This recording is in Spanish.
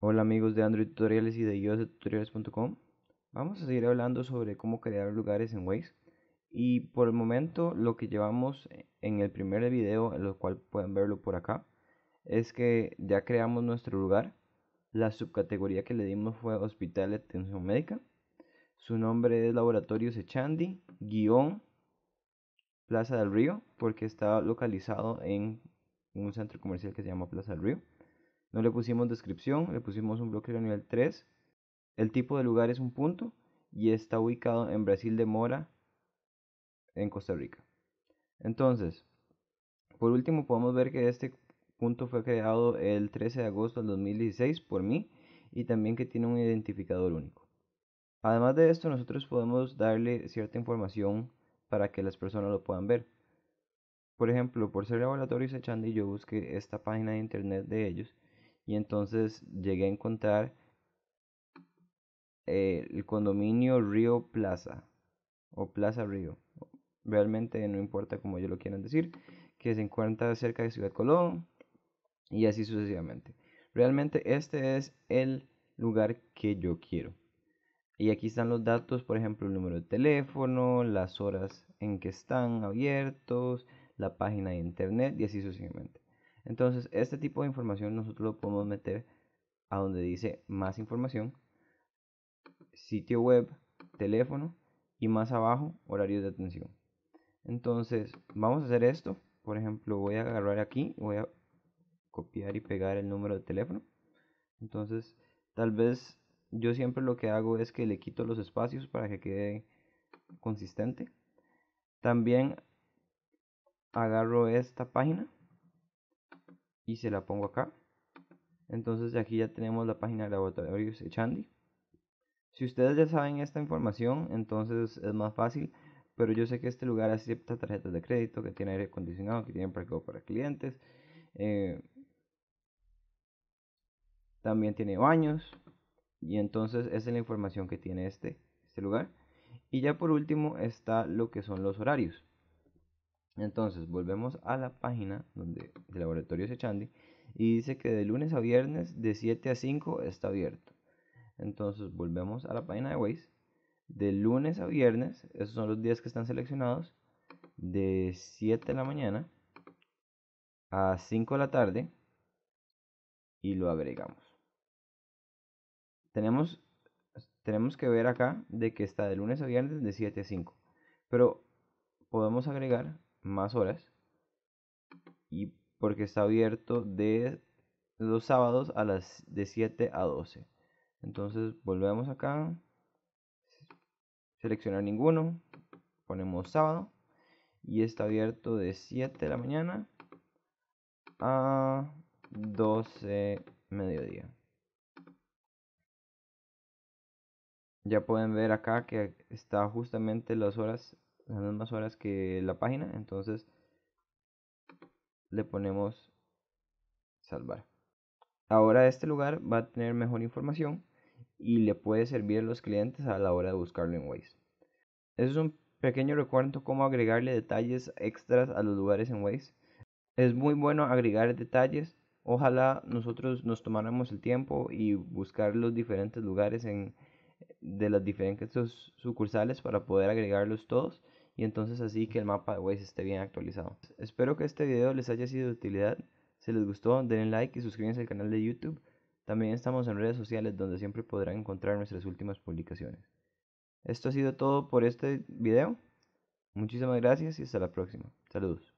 Hola amigos de Android Tutoriales y de YouTube Vamos a seguir hablando sobre cómo crear lugares en Waze Y por el momento lo que llevamos en el primer video, en lo cual pueden verlo por acá Es que ya creamos nuestro lugar La subcategoría que le dimos fue Hospital de Atención Médica Su nombre es Laboratorio Sechandi, guión Plaza del Río Porque está localizado en un centro comercial que se llama Plaza del Río no le pusimos descripción, le pusimos un bloque de nivel 3. El tipo de lugar es un punto y está ubicado en Brasil de Mora, en Costa Rica. Entonces, por último podemos ver que este punto fue creado el 13 de agosto del 2016 por mí y también que tiene un identificador único. Además de esto, nosotros podemos darle cierta información para que las personas lo puedan ver. Por ejemplo, por ser laboratorio echando y yo busqué esta página de internet de ellos y entonces llegué a encontrar eh, el condominio Río Plaza o Plaza Río. Realmente no importa como yo lo quieran decir, que se encuentra cerca de Ciudad Colón y así sucesivamente. Realmente este es el lugar que yo quiero. Y aquí están los datos, por ejemplo, el número de teléfono, las horas en que están abiertos, la página de internet y así sucesivamente. Entonces, este tipo de información nosotros lo podemos meter a donde dice más información, sitio web, teléfono y más abajo horarios de atención. Entonces, vamos a hacer esto. Por ejemplo, voy a agarrar aquí, voy a copiar y pegar el número de teléfono. Entonces, tal vez yo siempre lo que hago es que le quito los espacios para que quede consistente. También agarro esta página y se la pongo acá entonces aquí ya tenemos la página de de Chandi si ustedes ya saben esta información entonces es más fácil pero yo sé que este lugar acepta tarjetas de crédito que tiene aire acondicionado que tiene parqueo para clientes eh, también tiene baños y entonces esa es la información que tiene este, este lugar y ya por último está lo que son los horarios entonces volvemos a la página donde, el laboratorio Sechandi y dice que de lunes a viernes de 7 a 5 está abierto. Entonces volvemos a la página de Waze. De lunes a viernes, esos son los días que están seleccionados, de 7 de la mañana a 5 de la tarde y lo agregamos. Tenemos, tenemos que ver acá de que está de lunes a viernes de 7 a 5, pero podemos agregar más horas. Y porque está abierto de los sábados a las de 7 a 12. Entonces volvemos acá. Seleccionar ninguno. Ponemos sábado. Y está abierto de 7 de la mañana a 12 mediodía. Ya pueden ver acá que está justamente las horas las mismas horas que la página, entonces le ponemos salvar. Ahora este lugar va a tener mejor información y le puede servir a los clientes a la hora de buscarlo en Waze. Eso es un pequeño recuerdo cómo agregarle detalles extras a los lugares en Waze. Es muy bueno agregar detalles. Ojalá nosotros nos tomáramos el tiempo y buscar los diferentes lugares en, de las diferentes sucursales para poder agregarlos todos y entonces así que el mapa de Waze esté bien actualizado. Espero que este video les haya sido de utilidad. Si les gustó, denle like y suscríbanse al canal de YouTube. También estamos en redes sociales donde siempre podrán encontrar nuestras últimas publicaciones. Esto ha sido todo por este video. Muchísimas gracias y hasta la próxima. Saludos.